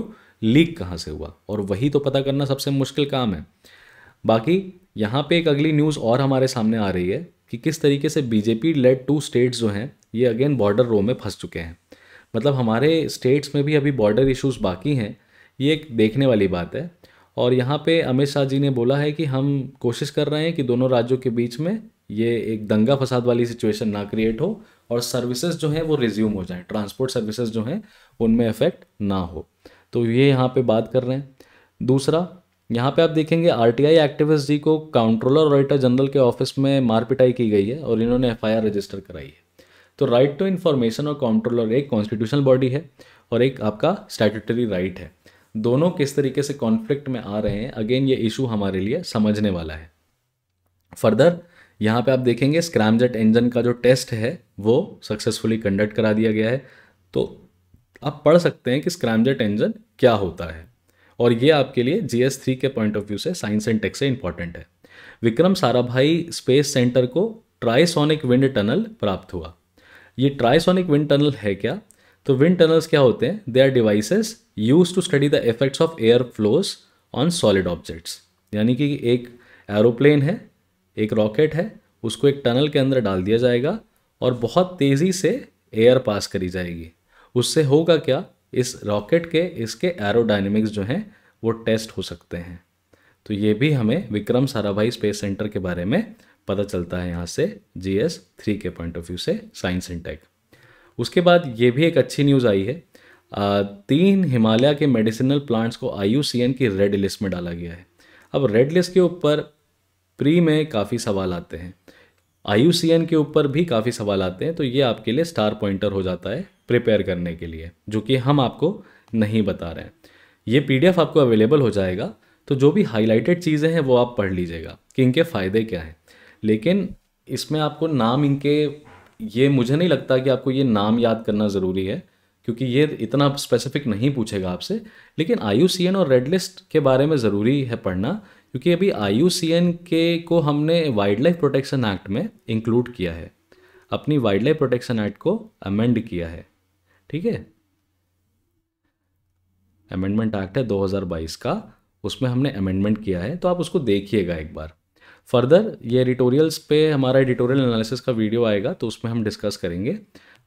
S1: लीक कहाँ से हुआ और वही तो पता करना सबसे मुश्किल काम है बाकी यहाँ पे एक अगली न्यूज़ और हमारे सामने आ रही है कि किस तरीके से बीजेपी लेड टू स्टेट्स जो हैं ये अगेन बॉर्डर रो में फंस चुके हैं मतलब हमारे स्टेट्स में भी अभी बॉर्डर इश्यूज़ बाकी हैं ये एक देखने वाली बात है और यहाँ पे अमित शाह जी ने बोला है कि हम कोशिश कर रहे हैं कि दोनों राज्यों के बीच में ये एक दंगा फसाद वाली सिचुएशन ना क्रिएट हो और सर्विसेज जो हैं वो रिज्यूम हो जाएं ट्रांसपोर्ट सर्विसेज जो हैं उनमें इफेक्ट ना हो तो ये यहाँ पे बात कर रहे हैं दूसरा यहाँ पे आप देखेंगे आई एक्टिविस्ट जी को काउंट्रोलर ऑडिटर जनरल के ऑफिस में मारपिटाई की गई है और इन्होंने आर रजिस्टर कराई है तो राइट टू इन्फॉर्मेशन और कंट्रोलर एक कॉन्स्टिट्यूशनल बॉडी है और एक आपका स्टैट्यूटरी राइट है दोनों किस तरीके से कॉन्फ्लिक्ट में आ रहे हैं अगेन ये इशू हमारे लिए समझने वाला है फर्दर यहाँ पे आप देखेंगे स्क्रैमजेट इंजन का जो टेस्ट है वो सक्सेसफुली कंडक्ट करा दिया गया है तो आप पढ़ सकते हैं कि स्क्रैमजेट इंजन क्या होता है और ये आपके लिए जी एस थ्री के पॉइंट ऑफ व्यू से साइंस एंड टेक से इंपॉर्टेंट है विक्रम साराभाई स्पेस सेंटर को ट्राइसोनिक विंड टनल प्राप्त हुआ ये ट्राइसोनिक विंड टनल है क्या तो विंड टनल्स क्या होते हैं they are devices used to study the effects of air flows on solid objects यानी कि एक एरोप्लेन है एक रॉकेट है उसको एक टनल के अंदर डाल दिया जाएगा और बहुत तेज़ी से एयर पास करी जाएगी उससे होगा क्या इस रॉकेट के इसके एरोडाइनमिक्स जो हैं वो टेस्ट हो सकते हैं तो ये भी हमें विक्रम साराभाई स्पेस सेंटर के बारे में पता चलता है यहाँ से जी एस थ्री के पॉइंट ऑफ व्यू से साइंस एंड टेक उसके बाद ये भी एक अच्छी न्यूज़ आई है आ, तीन हिमालय के मेडिसिनल प्लांट्स को आई की रेड लिस्ट में डाला गया है अब रेड लिस्ट के ऊपर प्री में काफ़ी सवाल आते हैं आई के ऊपर भी काफ़ी सवाल आते हैं तो ये आपके लिए स्टार पॉइंटर हो जाता है प्रिपेयर करने के लिए जो कि हम आपको नहीं बता रहे हैं ये पी आपको अवेलेबल हो जाएगा तो जो भी हाईलाइटेड चीज़ें हैं वो आप पढ़ लीजिएगा कि इनके फ़ायदे क्या हैं लेकिन इसमें आपको नाम इनके ये मुझे नहीं लगता कि आपको ये नाम याद करना ज़रूरी है क्योंकि ये इतना स्पेसिफिक नहीं पूछेगा आपसे लेकिन आई और रेड लिस्ट के बारे में ज़रूरी है पढ़ना क्योंकि अभी आई के को हमने वाइल्ड लाइफ प्रोटेक्शन एक्ट में इंक्लूड किया है अपनी वाइल्ड लाइफ प्रोटेक्शन एक्ट को अमेंड किया है ठीक है अमेंडमेंट एक्ट है 2022 का उसमें हमने अमेंडमेंट किया है तो आप उसको देखिएगा एक बार फर्दर ये एडिटोरियल्स पे हमारा एडिटोरियल एनालिसिस का वीडियो आएगा तो उसमें हम डिस्कस करेंगे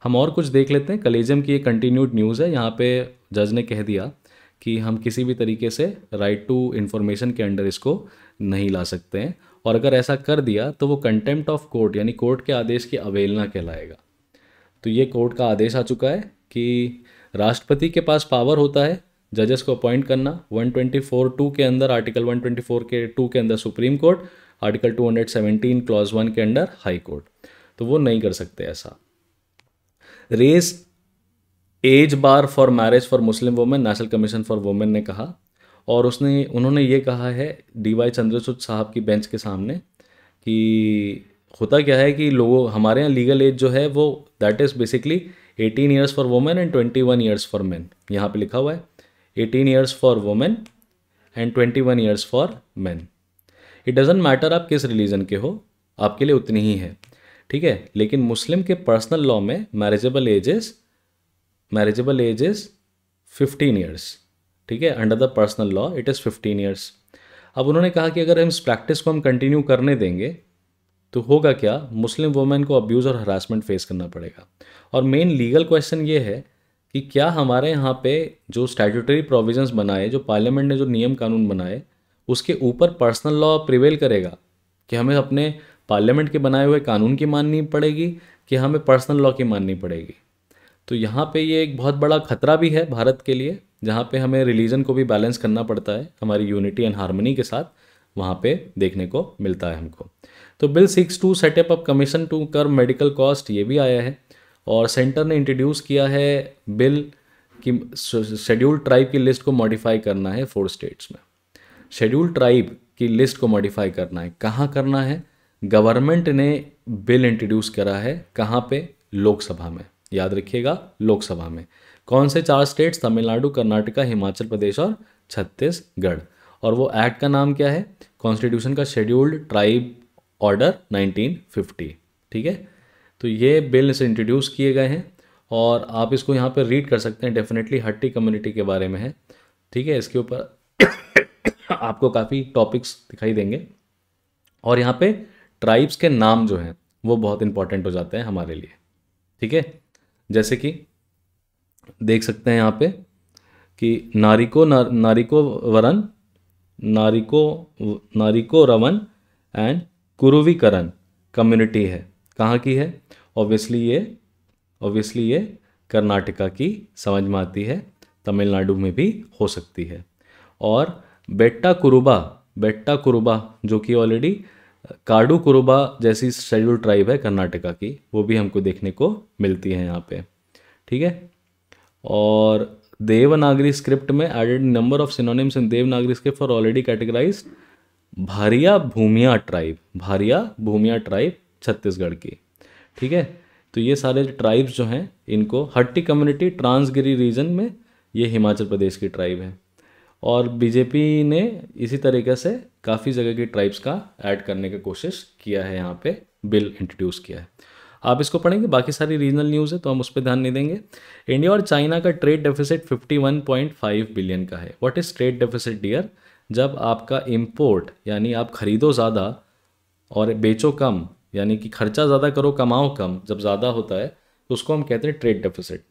S1: हम और कुछ देख लेते हैं कलेजियम की ये कंटिन्यूड न्यूज़ है यहाँ पे जज ने कह दिया कि हम किसी भी तरीके से राइट टू इन्फॉर्मेशन के अंडर इसको नहीं ला सकते हैं और अगर ऐसा कर दिया तो वो कंटेम्प्ट ऑफ कोर्ट यानी कोर्ट के आदेश की अवेलना कहलाएगा तो ये कोर्ट का आदेश आ चुका है कि राष्ट्रपति के पास पावर होता है जजेस को अपॉइंट करना 124 टू के अंदर आर्टिकल 124 के टू के अंदर supreme court article 217 clause one के अंडर हाई कोर्ट तो वो नहीं कर सकते ऐसा raise age bar for marriage for Muslim women national commission for women ने कहा और उसने उन्होंने ये कहा है डी वाई चंद्रचूड साहब की बेंच के सामने कि होता क्या है कि लोगों हमारे यहाँ लीगल एज जो है वो that is basically eighteen years for women and twenty one years for man यहाँ पे लिखा हुआ है eighteen years for women and twenty one years for man it doesn't matter आप किस रिलीजन के हो आपके लिए उतनी ही है ठीक है लेकिन मुस्लिम के पर्सनल लॉ में marriageable ages marriageable ages fifteen years ठीक है under the personal law it is fifteen years अब उन्होंने कहा कि अगर हम इस प्रैक्टिस को हम कंटिन्यू करने देंगे तो होगा क्या मुस्लिम वुमेन को अब्यूज़ और हरासमेंट फेस करना पड़ेगा और मेन लीगल क्वेश्चन ये है कि क्या हमारे यहाँ पे जो स्टैट्यूटरी प्रोविजंस बनाए जो पार्लियामेंट ने जो नियम कानून बनाए उसके ऊपर पर्सनल लॉ प्रिवेल करेगा कि हमें अपने पार्लियामेंट के बनाए हुए कानून की माननी पड़ेगी कि हमें पर्सनल लॉ की माननी पड़ेगी तो यहाँ पे ये एक बहुत बड़ा खतरा भी है भारत के लिए जहाँ पे हमें रिलीजन को भी बैलेंस करना पड़ता है हमारी यूनिटी एंड हारमोनी के साथ वहाँ पे देखने को मिलता है हमको तो bill six to setup up commission to curb medical cost ये भी आया है और सेंटर ने इंट्रोड्यूस किया है बिल कि शेड्यूल ट्राइब की लिस्ट को मॉडिफाई करना है फोर स्टेट्स में शेड्यूल ट्राइब की लिस्ट को मॉडिफाई करना है कहाँ करना है गवर्नमेंट ने बिल इंट्रोड्यूस करा है कहाँ पे लोकसभा में याद रखिएगा लोकसभा में कौन से चार स्टेट्स तमिलनाडु कर्नाटका हिमाचल प्रदेश और छत्तीसगढ़ और वो एक्ट का नाम क्या है कॉन्स्टिट्यूशन का शेड्यूल्ड ट्राइब ऑर्डर 1950 ठीक है तो ये बिल इसे इंट्रोड्यूस किए गए हैं और आप इसको यहाँ पर रीड कर सकते हैं डेफिनेटली हट्टी कम्युनिटी के बारे में है ठीक है इसके ऊपर आपको काफ़ी टॉपिक्स दिखाई देंगे और यहाँ पे ट्राइब्स के नाम जो हैं वो बहुत इंपॉर्टेंट हो जाते हैं हमारे लिए ठीक है जैसे कि देख सकते हैं यहाँ पे कि नारिको नार, नारिको वरन नारिको नारिको रवन एंड कुरुवीकरण कम्युनिटी है कहाँ की है ऑब्वियसली ये ऑब्वियसली ये कर्नाटका की समझ में आती है तमिलनाडु में भी हो सकती है और बेट्टा कुरुबा बेट्टा कुरुबा जो कि ऑलरेडी काडू कुरुबा जैसी शेड्यूल ट्राइब है कर्नाटका की वो भी हमको देखने को मिलती है यहाँ पे ठीक है और देवनागरी स्क्रिप्ट में added number of synonyms in Devanagari script for already categorise Bharia Bhumia tribe Bharia Bhumia tribe Chhattisgarh की ठीक है तो ये सारे ट्राइब्स जो हैं इनको हट्टी कम्युनिटी ट्रांसगिरी रीजन में ये हिमाचल प्रदेश की ट्राइब है और बीजेपी ने इसी तरीके से काफ़ी जगह की ट्राइब्स का ऐड करने की कोशिश किया है यहाँ पे बिल इंट्रोड्यूस किया है आप इसको पढ़ेंगे बाकी सारी रीजनल न्यूज़ है तो हम उस पर ध्यान नहीं देंगे इंडिया और चाइना का ट्रेड डेफिसिट 51.5 बिलियन का है what is trade deficit dear जब आपका इम्पोर्ट यानी आप ख़रीदो ज़्यादा और बेचो कम यानी कि खर्चा ज़्यादा करो कमाओ कम जब ज़्यादा होता है तो उसको हम कहते हैं ट्रेड डेफिसिट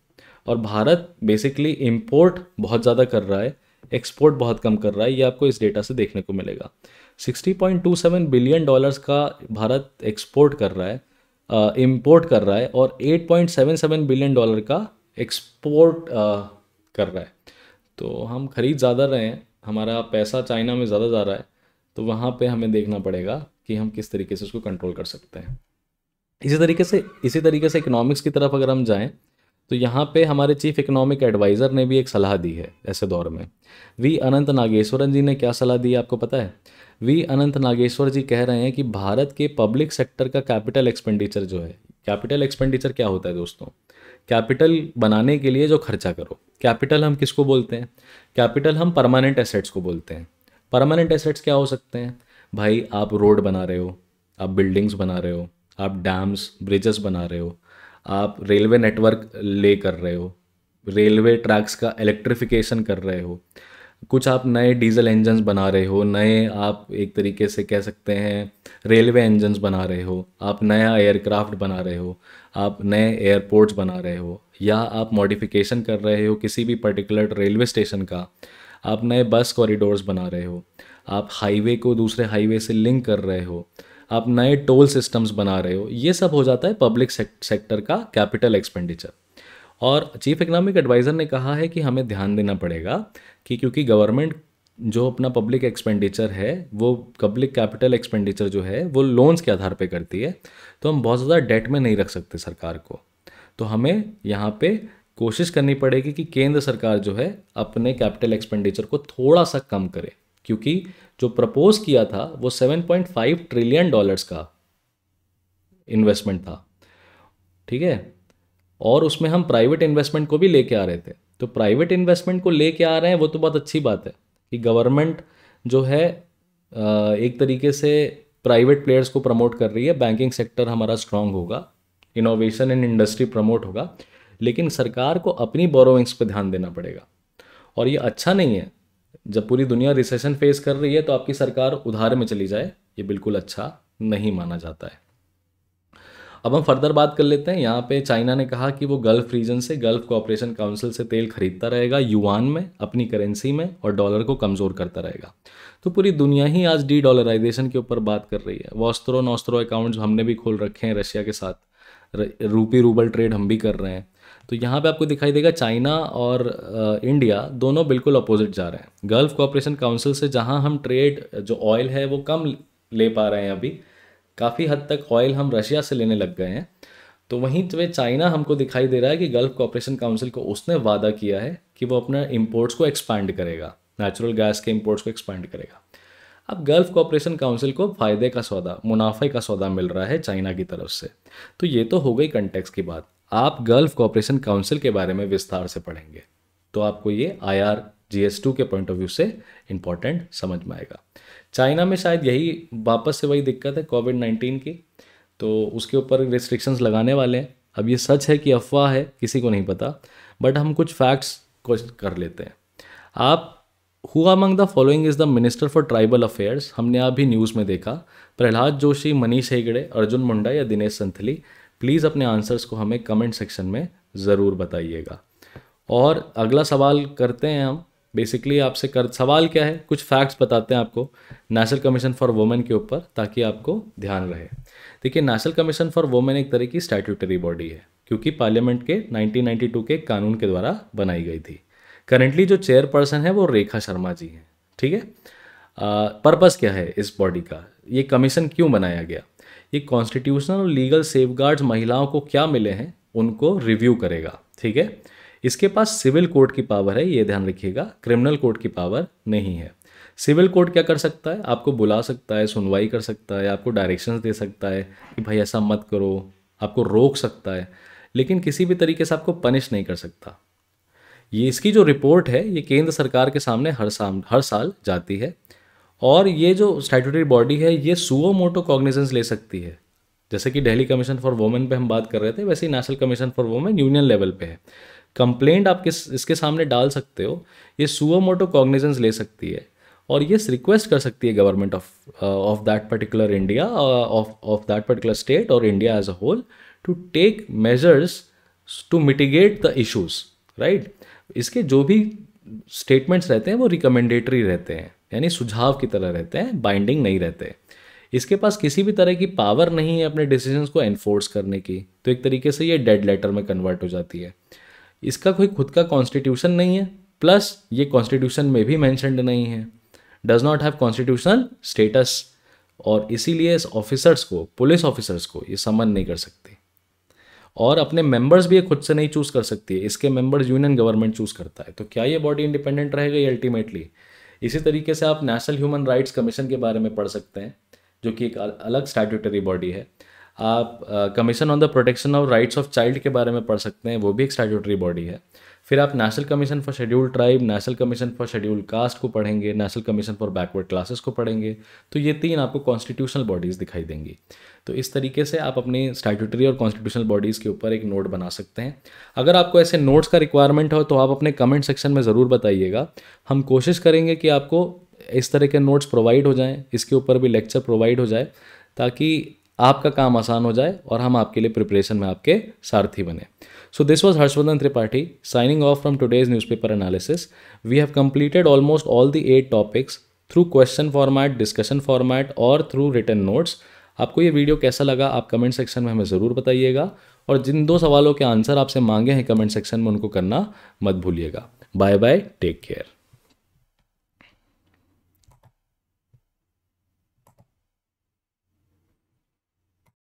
S1: और भारत बेसिकली इम्पोर्ट बहुत ज़्यादा कर रहा है एक्सपोर्ट बहुत कम कर रहा है ये आपको इस डेटा से देखने को मिलेगा 60.27 बिलियन डॉलर्स का भारत एक्सपोर्ट कर रहा है इम्पोर्ट कर रहा है और 8.77 बिलियन डॉलर का एक्सपोर्ट कर रहा है तो हम खरीद ज़्यादा रहे हैं हमारा पैसा चाइना में ज़्यादा जा रहा है तो वहाँ पे हमें देखना पड़ेगा कि हम किस तरीके से उसको कंट्रोल कर सकते हैं इसी तरीके से इसी तरीके से इकोनॉमिक्स की तरफ अगर हम जाएँ तो यहाँ पे हमारे चीफ इकोनॉमिक एडवाइज़र ने भी एक सलाह दी है ऐसे दौर में वी अनंत नागेश्वरन जी ने क्या सलाह दी है आपको पता है वी अनंत नागेश्वर जी कह रहे हैं कि भारत के पब्लिक सेक्टर का कैपिटल एक्सपेंडिचर जो है कैपिटल एक्सपेंडिचर क्या होता है दोस्तों कैपिटल बनाने के लिए जो खर्चा करो कैपिटल हम किसको बोलते हैं कैपिटल हम परमानेंट एसेट्स को बोलते हैं परमानेंट एसेट्स क्या हो सकते हैं भाई आप रोड बना रहे हो आप बिल्डिंग्स बना रहे हो आप डैम्स ब्रिजेस बना रहे हो आप रेलवे नेटवर्क ले कर रहे हो रेलवे ट्रैक्स का इलेक्ट्रिफिकेशन कर रहे हो कुछ आप नए डीजल इंजन्स बना रहे हो नए आप एक तरीके से कह सकते हैं रेलवे इंजन्स बना रहे हो आप नया एयरक्राफ्ट बना रहे हो आप नए एयरपोर्ट्स बना रहे हो या आप मॉडिफिकेशन कर रहे हो किसी भी पर्टिकुलर रेलवे स्टेशन का आप नए बस कॉरिडोर्स बना रहे हो आप हाईवे को दूसरे हाईवे से लिंक कर रहे हो आप नए टोल सिस्टम्स बना रहे हो ये सब हो जाता है पब्लिक सेक्टर का कैपिटल एक्सपेंडिचर और चीफ इकनॉमिक एडवाइज़र ने कहा है कि हमें ध्यान देना पड़ेगा कि क्योंकि गवर्नमेंट जो अपना पब्लिक एक्सपेंडिचर है वो पब्लिक कैपिटल एक्सपेंडिचर जो है वो लोन्स के आधार पे करती है तो हम बहुत ज़्यादा डेट में नहीं रख सकते सरकार को तो हमें यहाँ पे कोशिश करनी पड़ेगी कि केंद्र सरकार जो है अपने कैपिटल एक्सपेंडिचर को थोड़ा सा कम करे क्योंकि जो प्रपोज किया था वो 7.5 ट्रिलियन डॉलर्स का इन्वेस्टमेंट था ठीक है और उसमें हम प्राइवेट इन्वेस्टमेंट को भी लेके आ रहे थे तो प्राइवेट इन्वेस्टमेंट को लेके आ रहे हैं वो तो बहुत अच्छी बात है कि गवर्नमेंट जो है एक तरीके से प्राइवेट प्लेयर्स को प्रमोट कर रही है बैंकिंग सेक्टर हमारा स्ट्रांग होगा इनोवेशन एंड इंडस्ट्री प्रमोट होगा लेकिन सरकार को अपनी बोरोइंग्स पर ध्यान देना पड़ेगा और ये अच्छा नहीं है जब पूरी दुनिया रिसेशन फेस कर रही है तो आपकी सरकार उधार में चली जाए ये बिल्कुल अच्छा नहीं माना जाता है अब हम फर्दर बात कर लेते हैं यहाँ पे चाइना ने कहा कि वो गल्फ रीजन से गल्फ कॉपरेशन काउंसिल से तेल खरीदता रहेगा युआन में अपनी करेंसी में और डॉलर को कमज़ोर करता रहेगा तो पूरी दुनिया ही आज डी डॉलराइजेशन के ऊपर बात कर रही है वॉस्त्रो नॉस्त्रो अकाउंट्स हमने भी खोल रखे हैं रशिया के साथ रूपी रूबल ट्रेड हम भी कर रहे हैं तो यहाँ पे आपको दिखाई देगा चाइना और इंडिया दोनों बिल्कुल अपोजिट जा रहे हैं गल्फ कॉपरेशन काउंसिल से जहाँ हम ट्रेड जो ऑयल है वो कम ले पा रहे हैं अभी काफ़ी हद तक ऑयल हम रशिया से लेने लग गए हैं तो वहीं पर तो चाइना हमको दिखाई दे रहा है कि गल्फ कॉपरेशन काउंसिल को उसने वादा किया है कि वो अपना इम्पोर्ट्स को एक्सपैंड करेगा नेचुरल गैस के इम्पोर्ट्स को एक्सपैंड करेगा अब गल्फ कॉपरेशन काउंसिल को फ़ायदे का सौदा मुनाफे का सौदा मिल रहा है चाइना की तरफ से तो ये तो हो गई कंटेक्स की बात आप गल्फ कॉपरेशन काउंसिल के बारे में विस्तार से पढ़ेंगे तो आपको ये I R G S two के पॉइंट ऑफ व्यू से इम्पॉर्टेंट समझ में आएगा चाइना में शायद यही वापस से वही दिक्कत है कोविड नाइन्टीन की तो उसके ऊपर रिस्ट्रिक्शंस लगाने वाले हैं अब ये सच है कि अफवाह है किसी को नहीं पता बट हम कुछ फैक्ट्स को कर लेते हैं आप who among the following is the minister for tribal affairs हमने अभी न्यूज़ में देखा प्रहलाद जोशी मनीष हेगड़े अर्जुन मुंडा या दिनेश संथली प्लीज़ अपने आंसर्स को हमें कमेंट सेक्शन में ज़रूर बताइएगा और अगला सवाल करते हैं हम बेसिकली आपसे कर सवाल क्या है कुछ फैक्ट्स बताते हैं आपको नेशनल कमीशन फॉर वुमेन के ऊपर ताकि आपको ध्यान रहे देखिए नेशनल कमीशन फॉर वुमेन एक तरह की स्टैट्यूटरी बॉडी है क्योंकि पार्लियामेंट के 1992 के कानून के द्वारा बनाई गई थी करेंटली जो चेयरपर्सन है वो रेखा शर्मा जी हैं ठीक है पर्पस क्या है इस बॉडी का ये कमीशन क्यों बनाया गया ये कॉन्स्टिट्यूशनल और लीगल सेफ महिलाओं को क्या मिले हैं उनको रिव्यू करेगा ठीक है इसके पास सिविल कोर्ट की पावर है ये ध्यान रखिएगा क्रिमिनल कोर्ट की पावर नहीं है सिविल कोर्ट क्या कर सकता है आपको बुला सकता है सुनवाई कर सकता है आपको डायरेक्शंस दे सकता है कि भाई ऐसा मत करो आपको रोक सकता है लेकिन किसी भी तरीके से आपको पनिश नहीं कर सकता ये इसकी जो रिपोर्ट है ये केंद्र सरकार के सामने हर साम हर साल जाती है और ये जो स्टैटूटरी बॉडी है ये सुओ मोटो कॉग्निजेंस ले सकती है जैसे कि दिल्ली कमीशन फॉर वुमेन पे हम बात कर रहे थे वैसे ही national commission for women union level पे है कंप्लेंट आप किस इसके सामने डाल सकते हो ये सुओ मोटो कॉग्निजेंस ले सकती है और ये रिक्वेस्ट कर सकती है government of of that particular India of of that particular state और India as a whole to take measures to mitigate the issues right इसके जो भी स्टेटमेंट्स रहते हैं वो रिकमेंडेटरी रहते हैं यानी सुझाव की तरह रहते हैं बाइंडिंग नहीं रहते इसके पास किसी भी तरह की पावर नहीं है अपने डिसीजंस को एनफोर्स करने की तो एक तरीके से ये डेड लेटर में कन्वर्ट हो जाती है इसका कोई खुद का कॉन्स्टिट्यूशन नहीं है प्लस ये कॉन्स्टिट्यूशन में भी मैंशनड नहीं है does not have constitutional status और इसीलिए इस ऑफिसर्स को पुलिस ऑफिसर्स को ये समन नहीं कर सकते और अपने मेंबर्स भी ये खुद से नहीं चूज़ कर सकती है इसके मेंबर्स यूनियन गवर्नमेंट चूज़ करता है तो क्या ये बॉडी इंडिपेंडेंट रहेगा ये अल्टीमेटली इसी तरीके से आप नेशनल ह्यूमन राइट्स कमीशन के बारे में पढ़ सकते हैं जो कि एक अलग स्टैट्यूटरी बॉडी है आप commission on the protection of rights of child के बारे में पढ़ सकते हैं वो भी एक स्टैट्यूटरी बॉडी है फिर आप national commission for schedule tribe national commission for schedule caste को पढ़ेंगे national commission for backward classes को पढ़ेंगे तो ये तीन आपको कॉन्स्टिट्यूशनल बॉडीज़ दिखाई देंगी तो इस तरीके से आप अपनी स्टैट्यूटरी और कॉन्स्टिट्यूशनल बॉडीज़ के ऊपर एक नोट बना सकते हैं अगर आपको ऐसे नोट्स का रिक्वायरमेंट हो तो आप अपने कमेंट सेक्शन में ज़रूर बताइएगा हम कोशिश करेंगे कि आपको इस तरह के नोट्स प्रोवाइड हो जाएं इसके ऊपर भी लेक्चर प्रोवाइड हो जाए ताकि आपका काम आसान हो जाए और हम आपके लिए प्रिपरेशन में आपके सारथी बने so this was Harshvardhan Tripathi signing off from today's newspaper analysis we have completed almost all the eight topics through question format discussion format और थ्रू रिटर्न नोट्स आपको ये वीडियो कैसा लगा आप कमेंट सेक्शन में हमें ज़रूर बताइएगा और जिन दो सवालों के आंसर आपसे मांगे हैं कमेंट सेक्शन में उनको करना मत भूलिएगा बाय बाय टेक केयर